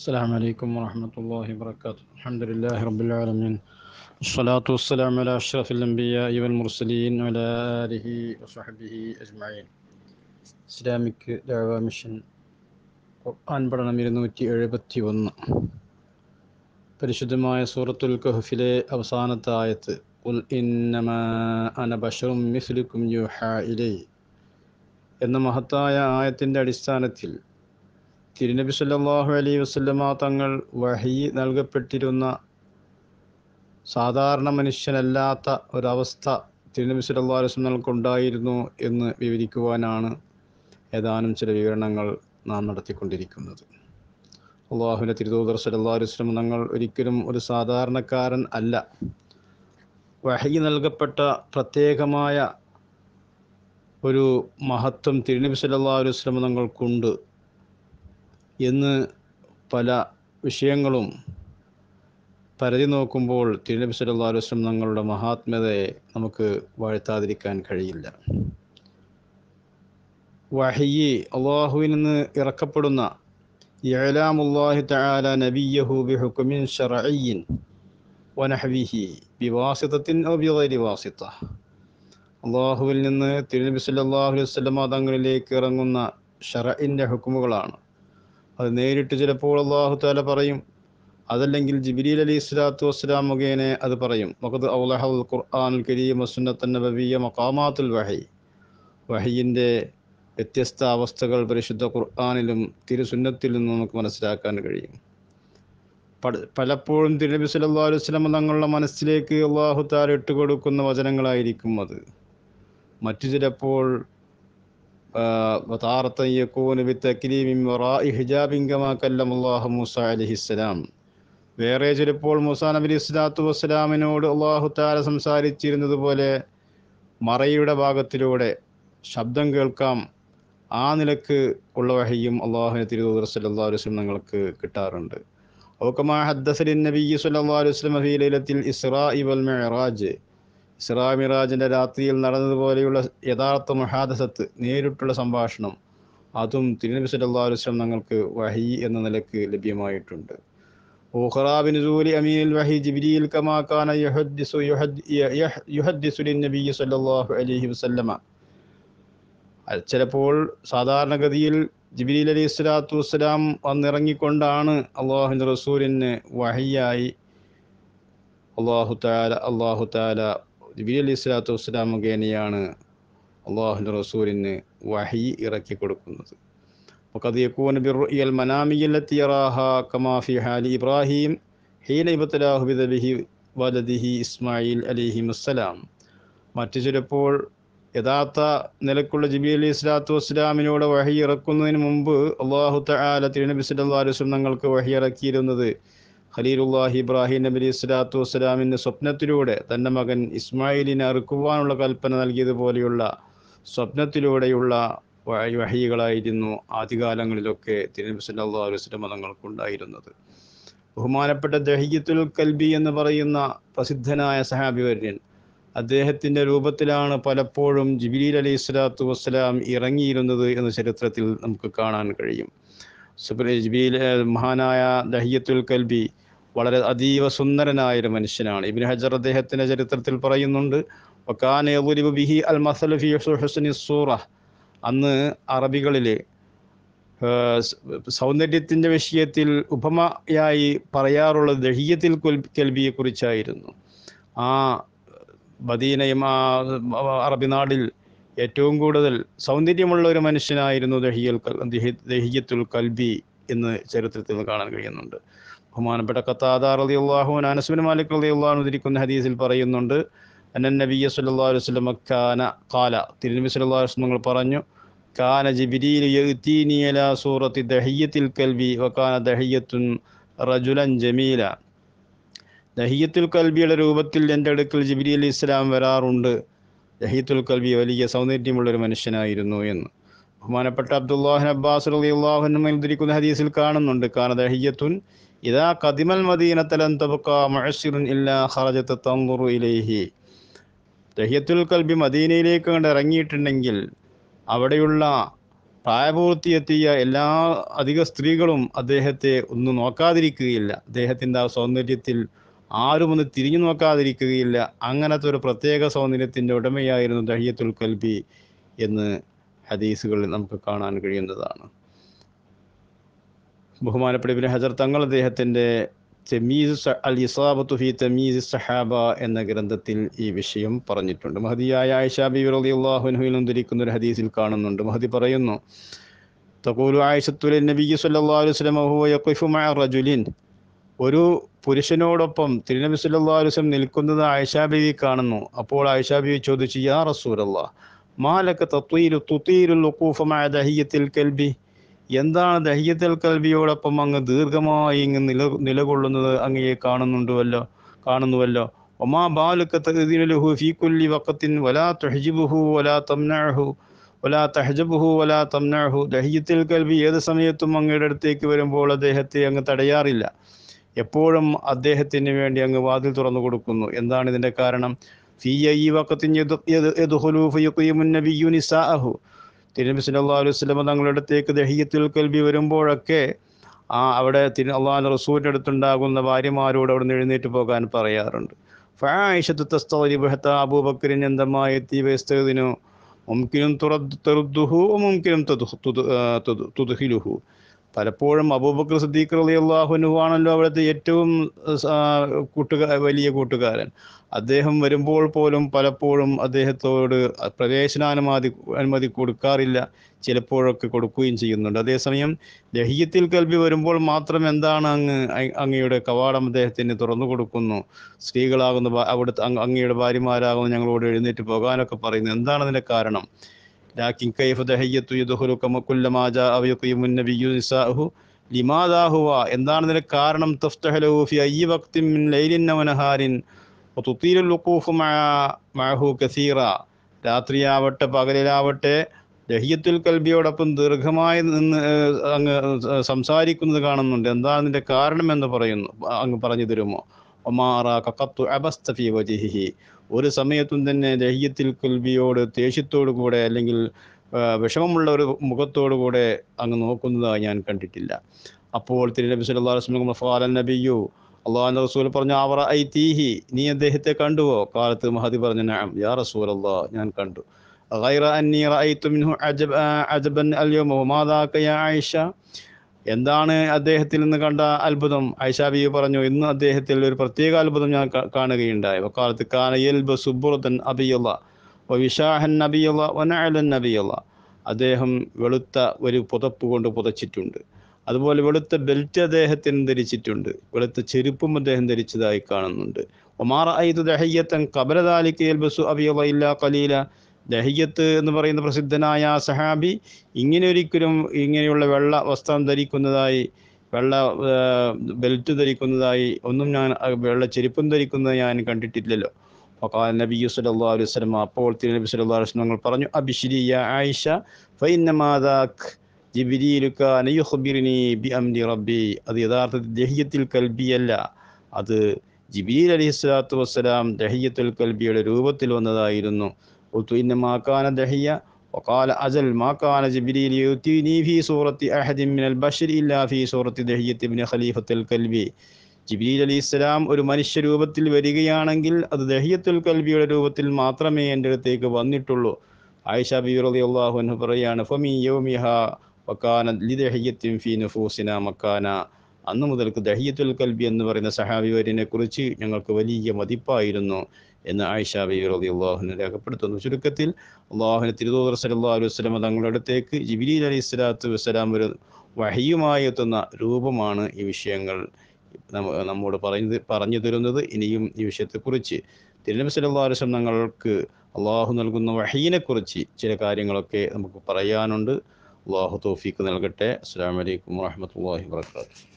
السلام عليكم ورحمة الله وبركاته الحمد لله رب العالمين الصلاة والسلام على أشرف الأنبياء والمرسلين وعلى آله وصحبه أجمعين Islamic ദഴവ mission ഖുർആൻ പഠനം ഇരുന്നൂറ്റി എഴുപത്തി ഒന്ന് പരിശുദ്ധമായ സൂറത്തുൽ കഹഫിലെ أبصانة آية قل إنما أنا بشر مثلكم يوحى إلي എന്ന മഹത്തായ ആയത്തിൻ്റെ അടിസ്ഥാനത്തിൽ തിരുനബി സല്ലാഹു അലൈ വസല്ലമ തങ്ങൾ വഹി നൽകപ്പെട്ടിരുന്ന സാധാരണ മനുഷ്യനല്ലാത്ത ഒരവസ്ഥ തിരുനബി സല്ലാ വസ്ലം ഉണ്ടായിരുന്നു എന്ന് വിവരിക്കുവാനാണ് ഏതാനും ചില വിവരണങ്ങൾ നാം നടത്തിക്കൊണ്ടിരിക്കുന്നത് അള്ളാഹുവിൻ്റെ തിരുദൂതർ സല്ലാ വസ്ലം തങ്ങൾ ഒരിക്കലും ഒരു സാധാരണക്കാരൻ അല്ല വഹി നൽകപ്പെട്ട പ്രത്യേകമായ ഒരു മഹത്വം തിരുനബി സല്ലാ വസ്ലം തങ്ങൾക്കുണ്ട് എന്ന് പല വിഷയങ്ങളും പരതി നോക്കുമ്പോൾ തിരുനബി സല്ലല്ലാഹു അലൈഹി വസല്ലം തങ്ങളുടെ മഹാത്മ്യതയെ നമുക്ക് വാഴ്ത്താതിരിക്കാൻ കഴിയില്ല വഹീ അള്ളാഹുവിൽ നിന്ന് ഇറക്കപ്പെടുന്ന ഇലാമുല്ലാഹി തആല നബിയഹു ബിഹുക്മിൻ ശർഈൻ വനഹവിഹി ബിവാസിതത്തിൻ ഔ ബിഗൈരി വാസിത അള്ളാഹുവിൽ നിന്ന് തിരുനബി സല്ലല്ലാഹു അലൈഹി വസല്ലം തങ്ങളിലേക്ക് ഇറങ്ങുന്ന ഷറഇൻ്റെ ഹുക്കുമുകളാണ് അത് നേരിട്ട് ചിലപ്പോൾ അള്ളാഹു താല പറയും അതല്ലെങ്കിൽ ജിബിരിൽ അലി ഇസ്ലാത്തു വസ്സലാം മുഖേനെ അത് പറയും മക്കത് ഔലഹുൽ കരീം സുന്നത്തൻ നബവിയ മക്കാമാത്തുൽ വഹൈ വഹിയിൻ്റെ വ്യത്യസ്ത അവസ്ഥകൾ പരിശുദ്ധ ഖുർആാനിലും തിരുസുന്നത്തിലും നമുക്ക് മനസ്സിലാക്കാൻ കഴിയും പലപ്പോഴും തിരുനബി സല്ലല്ലാഹു അലൈഹി വസല്ലം തങ്ങളുടെ മനസ്സിലേക്ക് അള്ളാഹു താര ഇട്ടുകൊടുക്കുന്ന വചനങ്ങളായിരിക്കും അത് മറ്റു ചിലപ്പോൾ وتارة വേറെ ചിലപ്പോൾ മൂസാ നബി ഇസ്ലാത്തു വസ്സലാമിനോട് അള്ളാഹു താര സംസാരിച്ചിരുന്നത് പോലെ മറയുടെ ഭാഗത്തിലൂടെ ശബ്ദം കേൾക്കാം ആ നിലക്ക് ഉള്ള വഹയും അള്ളാഹുവിന് തിരുവോദർ സല്ലാ വസ്ലം നിങ്ങൾക്ക് കിട്ടാറുണ്ട് ഓക്കമാ ഹദ്ദസലിൻ നബി സല്ലാ വസ്ലം ലൈലത്തിൽ ഇസ്രാ ഇബൽ മെഹറാജ് സിറാമിറാജിൻ്റെ രാത്രിയിൽ നടന്നതുപോലെയുള്ള യഥാർത്ഥ മഹാദസത്ത് നേരിട്ടുള്ള സംഭാഷണം അതും തിരുനബി അലൈഹി വസല്ലം ഞങ്ങൾക്ക് വഹി എന്ന നിലക്ക് ലഭ്യമായിട്ടുണ്ട് അമീൽ ചിലപ്പോൾ സാധാരണഗതിയിൽ ജിബ്രീൽ അലി സ്വലാത്തു വസ്സലാം വന്നിറങ്ങിക്കൊണ്ടാണ് അള്ളാഹുൻ റസൂലിന് വഹിയായി അള്ളാഹു താല അള്ളാഹു താല ജിബിരി അലി സ്വലാത്തു വസ്സലാം മുഖേനയാണ് അള്ളാഹു റസൂലിന് വഹി ഇറക്കി കൊടുക്കുന്നത് وقد يكون ഇസ്മായിൽ അലിഹിം മറ്റു ചിലപ്പോൾ യഥാർത്ഥ നിലക്കുള്ള ജിബി അലി ഇസ്ലാത്തു വസ്സലാമിനോട് വഴി ഇറക്കുന്നതിന് മുമ്പ് അള്ളാഹു തആല തിരുനബി സല്ലല്ലാഹു അലൈഹി തങ്ങൾക്ക് വഴി ഇറക്കിയിരുന്നത് ഖലീലുല്ലാഹി ഇബ്രാഹിം നബി സ്വലാത്തു വസ്സലാമിൻ്റെ സ്വപ്നത്തിലൂടെ തൻ്റെ മകൻ ഇസ്മായിലിനെ അറുക്കുവാനുള്ള കൽപ്പന നൽകിയതുപോലെയുള്ള സ്വപ്നത്തിലൂടെയുള്ള വഹികളായിരുന്നു ആദ്യകാലങ്ങളിലൊക്കെ തിരുനബി സല്ലാ അലുസ്ലം മതങ്ങൾക്കുണ്ടായിരുന്നത് ബഹുമാനപ്പെട്ട ദഹിയത്തുൽ കൽബി എന്ന് പറയുന്ന പ്രസിദ്ധനായ സഹാബിവര്യൻ അദ്ദേഹത്തിൻ്റെ രൂപത്തിലാണ് പലപ്പോഴും ജിബിലീൽ അലി സ്വലാത്തു വസ്സലാം ഇറങ്ങിയിരുന്നത് എന്ന ചരിത്രത്തിൽ നമുക്ക് കാണാൻ കഴിയും ജിബിലീൽ മഹാനായ ദഹിയത്തുൽ കൽബി വളരെ അതീവ സുന്ദരനായ ഒരു മനുഷ്യനാണ് ഇബിൻ ഹജർ അദ്ദേഹത്തിൻ്റെ ചരിത്രത്തിൽ പറയുന്നുണ്ട് ബിഹി അൽ സൂറ അന്ന് അറബികളിലെ സൗന്ദര്യത്തിൻ്റെ വിഷയത്തിൽ ഉപമയായി പറയാറുള്ളത് ദഹിയത്തിൽ കെൽബിയെ കുറിച്ചായിരുന്നു ആ ബദീനയും ആ അറബി നാടിൽ ഏറ്റവും കൂടുതൽ സൗന്ദര്യമുള്ള ഒരു മനുഷ്യനായിരുന്നു ദഹിയൽ ദഹിയത്തുൽ കൽബി എന്ന് ചരിത്രത്തിൽ കാണാൻ കഴിയുന്നുണ്ട് ബഹുമാനപ്പെട്ട കത്താദാർ അലി അള്ളാഹുൻ അനസ്ബിൻ മാലിക് ഹദീസിൽ പറയുന്നുണ്ട് അന്നൻ നബിയ സല്ലാ വസ്ലം കാന കാല തിരുനബി സല്ലാ വസ്ലമങ്ങൾ പറഞ്ഞു കാന ജിബിരിയിൽ സൂറത്തി ദഹിയത്തിൽ കൽവി വക്കാന ദഹിയത്തുൻ റജുലൻ ജമീല ദഹിയത്തുൽ കൽബിയുടെ രൂപത്തിൽ എൻ്റെ അടുക്കൽ ജിബിരി അലി ഇസ്ലാം വരാറുണ്ട് ദഹിയത്തുൽ കൽബി വലിയ സൗന്ദര്യമുള്ള ഒരു മനുഷ്യനായിരുന്നു എന്ന് ബഹുമാനപ്പെട്ട അബ്ദുല്ലാഹിൻ അബ്ബാസ് അലി അള്ളാഹുൻ ഉദ്ധരിക്കുന്ന ഹദീസിൽ കാണുന്നുണ്ട് കാന ദഹിയത്തുൻ ഇതാ കദിമൽ മദീനത്തലം കൽബി മദീനയിലേക്ക് കണ്ട് ഇറങ്ങിയിട്ടുണ്ടെങ്കിൽ അവിടെയുള്ള പ്രായപൂർത്തിയെത്തിയ എല്ലാ അധിക സ്ത്രീകളും അദ്ദേഹത്തെ ഒന്നും നോക്കാതിരിക്കുകയില്ല അദ്ദേഹത്തിൻ്റെ ആ സൗന്ദര്യത്തിൽ ആരും ഒന്ന് തിരിഞ്ഞു നോക്കാതിരിക്കുകയില്ല അങ്ങനത്തെ ഒരു പ്രത്യേക സൗന്ദര്യത്തിൻ്റെ ഉടമയായിരുന്നു ദഹിയത്തുൽ കൽബി എന്ന് ഹദീസുകളിൽ നമുക്ക് കാണാൻ കഴിയുന്നതാണ് ബഹുമാനപ്പെട്ട ഇബിൻ ഹജർ തങ്ങൾ അദ്ദേഹത്തിൻ്റെ തെമീസ് അൽ ഇസാബത്തു ഫി തെമീസ് സഹാബ എന്ന ഗ്രന്ഥത്തിൽ ഈ വിഷയം പറഞ്ഞിട്ടുണ്ട് മഹദിയായ ആയിഷ ബി റലി ധരിക്കുന്ന ഒരു ഹദീസിൽ കാണുന്നുണ്ട് മഹദി പറയുന്നു തകൂലു ആയിഷത്തുൽ നബി സല്ലാ അലുസ്ലം യഖിഫുമായ റജുലിൻ ഒരു പുരുഷനോടൊപ്പം തിരുനബി സല്ലാ അലുസ്ലം നിൽക്കുന്നത് ആയിഷ ബിവി കാണുന്നു അപ്പോൾ ആയിഷ ബിവി ചോദിച്ചു യാ റസൂലല്ലാ മാലക്ക് തത്വീരു തുത്തീരുൽ ഉക്കൂഫമായ ദഹിയത്തിൽ കെൽബി എന്താണ് ദഹ്യത്തൽ കൽവിയോടൊപ്പം അങ്ങ് ദീർഘമായി ഇങ്ങ് നില നിലകൊള്ളുന്നത് അങ്ങയെ കാണുന്നുണ്ടല്ലോ കാണുന്നുവല്ലോ ഒമാ ബാലുക്ക തഹദിലുഹു ഫീ കുല്ലി വക്കത്തിൻ വലാ തഹജിബുഹു വലാ തംനഹു വലാ തഹജബുഹു വലാ തംനഹു ദഹ്യത്തിൽ കൽവി ഏത് സമയത്തും അങ്ങയുടെ അടുത്തേക്ക് വരുമ്പോൾ അദ്ദേഹത്തെ അങ്ങ് തടയാറില്ല എപ്പോഴും അദ്ദേഹത്തിന് വേണ്ടി അങ്ങ് വാതിൽ തുറന്നു കൊടുക്കുന്നു എന്താണ് ഇതിൻ്റെ കാരണം ഫീയ ഈ വക്കത്തിൻ്റെ യദ് യദ് യദ്ഹുലു തിരുനബി അള്ളാഹു അലൈഹി സ്വലമ തങ്ങളുടെ അടുത്തേക്ക് ദഹിയത്തിൽ കൽബി വരുമ്പോഴൊക്കെ ആ അവിടെ തിരു അള്ളാഹു റസൂലിൻ്റെ അടുത്തുണ്ടാകുന്ന ഭാര്യമാരോട് അവിടെ നിന്ന് എഴുന്നേറ്റ് പോകാൻ പറയാറുണ്ട് ഫായിഷത്ത് തസ്തരി ബഹത്ത അബൂബക്കറിൻ എന്തമായ എത്തി വേസ്തതിനു മുംകിനും തുറ തെറുദ്ദുഹു മുംകിനും തുതുഹിലുഹു പലപ്പോഴും അബൂബക്കർ സിദ്ദീഖ് അലി അള്ളാഹുനു ആണല്ലോ അവിടുത്തെ ഏറ്റവും കൂട്ടുകാർ വലിയ കൂട്ടുകാരൻ അദ്ദേഹം വരുമ്പോൾ പോലും പലപ്പോഴും അദ്ദേഹത്തോട് പ്രവേശനാനുമതി അനുമതി കൊടുക്കാറില്ല ചിലപ്പോഴൊക്കെ കൊടുക്കുകയും ചെയ്യുന്നുണ്ട് അതേസമയം ലഹിയത്തിൽ കൽവി വരുമ്പോൾ മാത്രം എന്താണ് അങ്ങ് അങ്ങയുടെ കവാടം അദ്ദേഹത്തിന് തുറന്നു കൊടുക്കുന്നു സ്ത്രീകളാകുന്ന അവിടുത്തെ അങ്ങയുടെ ഭാര്യമാരാകുന്നു ഞങ്ങളോട് എഴുന്നേറ്റ് പോകാനൊക്കെ പറയുന്നു എന്താണ് അതിന്റെ കാരണം ലാക്കിൻ കൈഫ ദഹയ്യത്തു യുദുഹുലു കമ കുല്ലമാജ അവയുഖിയുമുൻ നബിയു നിസാഹു ലിമാദാഹുവ എന്താണ് ഇതിന് കാരണം തഫ്തഹലഹു ഫി അയ്യി വഖ്തിൻ മിൻ ലൈലിൻ വനഹാരിൻ വതുത്തീലു ലുഖൂഫു മഅഹു കസീറ രാത്രിയാവട്ടെ പകലിലാവട്ടെ ദഹിയത്തുൽ കൽബിയോടൊപ്പം ദീർഘമായി നിന്ന് അങ്ങ് സംസാരിക്കുന്നത് കാണുന്നുണ്ട് എന്താണ് അതിൻ്റെ കാരണം എന്ന് പറയുന്നു അങ്ങ് പറഞ്ഞു തരുമോ ഒമാറ കക്കത്തു അബസ്തഫി വജിഹി ഒരു സമയത്തും തന്നെ രഹ്യത്തിൽ കൽവിയോട് ദേഷ്യത്തോടു കൂടെ അല്ലെങ്കിൽ വിഷമമുള്ള ഒരു മുഖത്തോടു കൂടെ അങ്ങ് നോക്കുന്നതായി ഞാൻ കണ്ടിട്ടില്ല അപ്പോൾ തിരുനബി സല്ലല്ലാഹു അലൈഹി വസല്ലം നബിയു റസൂൽ പറഞ്ഞു ആവറ ഐ തീഹി നീ അദ്ദേഹത്തെ കണ്ടുവോ കാലത്ത് മഹദി പറഞ്ഞു നാം യാ റസൂൽ അള്ളാഹ് ഞാൻ കണ്ടു غير أني رأيت منه عجب എന്താണ് അദ്ദേഹത്തിൽ നിന്ന് കണ്ട അത്ഭുതം ഐഷാബി പറഞ്ഞു ഇന്ന് അദ്ദേഹത്തിൽ ഒരു പ്രത്യേക അത്ഭുതം ഞാൻ കാണുകയുണ്ടായി വക്കാലത്ത് കാനയിൽ ബസുബുറത്തൻ അബിയുള്ള വിഷാഹൻ നബിയുള്ള ഒനായലൻ നബിയുള്ള അദ്ദേഹം വെളുത്ത ഒരു പുതപ്പ് കൊണ്ട് പുതച്ചിട്ടുണ്ട് അതുപോലെ വെളുത്ത ബെൽറ്റ് അദ്ദേഹത്തിന് ധരിച്ചിട്ടുണ്ട് വെളുത്ത ചെരുപ്പും അദ്ദേഹം ധരിച്ചതായി കാണുന്നുണ്ട് ഒമാർ ഐതു ദഹയ്യത്തൻ കബരദാലിക്ക് ബസു അബിയുള്ള ഇല്ലാ കലീല ദഹിയത്ത് എന്ന് പറയുന്ന പ്രസിദ്ധനായ ആ സഹാബി ഇങ്ങനെ ഒരിക്കലും ഇങ്ങനെയുള്ള വെള്ള വസ്ത്രം ധരിക്കുന്നതായി വെള്ള ബെൽറ്റ് ധരിക്കുന്നതായി ഒന്നും ഞാൻ വെള്ള ചെരുപ്പും ധരിക്കുന്നത് ഞാൻ കണ്ടിട്ടില്ലല്ലോ അപ്പോൾ നബി സല്ലാ അലൈഹി വസ്ലം അപ്പോൾ തിരുനബി സല്ലാ അലൈഹി വസ്ലം പറഞ്ഞു അബിഷിരിയ ആയിഷ ഫൈനമാദാഖ് ജിബിരിയിലുക്ക നയുഹബിറിനി ബി അംനി റബ്ബി അത് യഥാർത്ഥത്തിൽ ദഹിയത്തിൽ കൽബിയല്ല അത് ജിബീൽ അലൈഹി സ്വലാത്തു വസ്സലാം ദഹിയത്തുൽ കൽബിയുടെ രൂപത്തിൽ വന്നതായിരുന്നു قلت إنما كان دحية وقال أزل ما كان جبريل يؤتيني في سورة أحد من البشر إلا في سورة دحية بن خليفة الكلبي ജിബിലീൽ അലി ഇസ്ലാം ഒരു മനുഷ്യ രൂപത്തിൽ വരികയാണെങ്കിൽ അത് ദഹിയത്തുൽ കൽബിയുടെ രൂപത്തിൽ മാത്രമേ എൻ്റെ അടുത്തേക്ക് വന്നിട്ടുള്ളൂ ആയിഷ ബിറലി അള്ളാഹു എന്ന് പറയാണ് ഫമി യോമിഹ വക്കാന ലിദഹിയത്തിൻ ഫി നഫൂസിന മക്കാന അന്നു മുതൽക്ക് ദഹിയത്തുൽ കൽബി എന്ന് പറയുന്ന സഹാബിവരിനെ കുറിച്ച് ഞങ്ങൾക്ക് വലിയ മതിപ്പായിരുന്നു എന്ന് ആയിഷ ബീവി റതി രേഖപ്പെടുത്തുന്നു ചുരുക്കത്തിൽ അള്ളാഹുവിന് തിരുതോദർ സലാ അലൈഹി വസ്ലമ തങ്ങളുടെ അടുത്തേക്ക് ജിബിലി അലൈഹി സ്വലാത്തു വസ്സലാം ഒരു വഹിയുമായി എത്തുന്ന രൂപമാണ് ഈ വിഷയങ്ങൾ നമ്മോട് പറഞ്ഞു പറഞ്ഞു തരുന്നത് ഇനിയും ഈ വിഷയത്തെക്കുറിച്ച് തിരുനബി സല്ലാ വസ്ലം തങ്ങൾക്ക് അള്ളാഹു നൽകുന്ന വഹീനെക്കുറിച്ച് ചില കാര്യങ്ങളൊക്കെ നമുക്ക് പറയാനുണ്ട് അള്ളാഹു തോഫീക്ക് നൽകട്ടെ അസ്സാം വലൈക്കും വാഹമത്തല്ലാഹി വാത്തു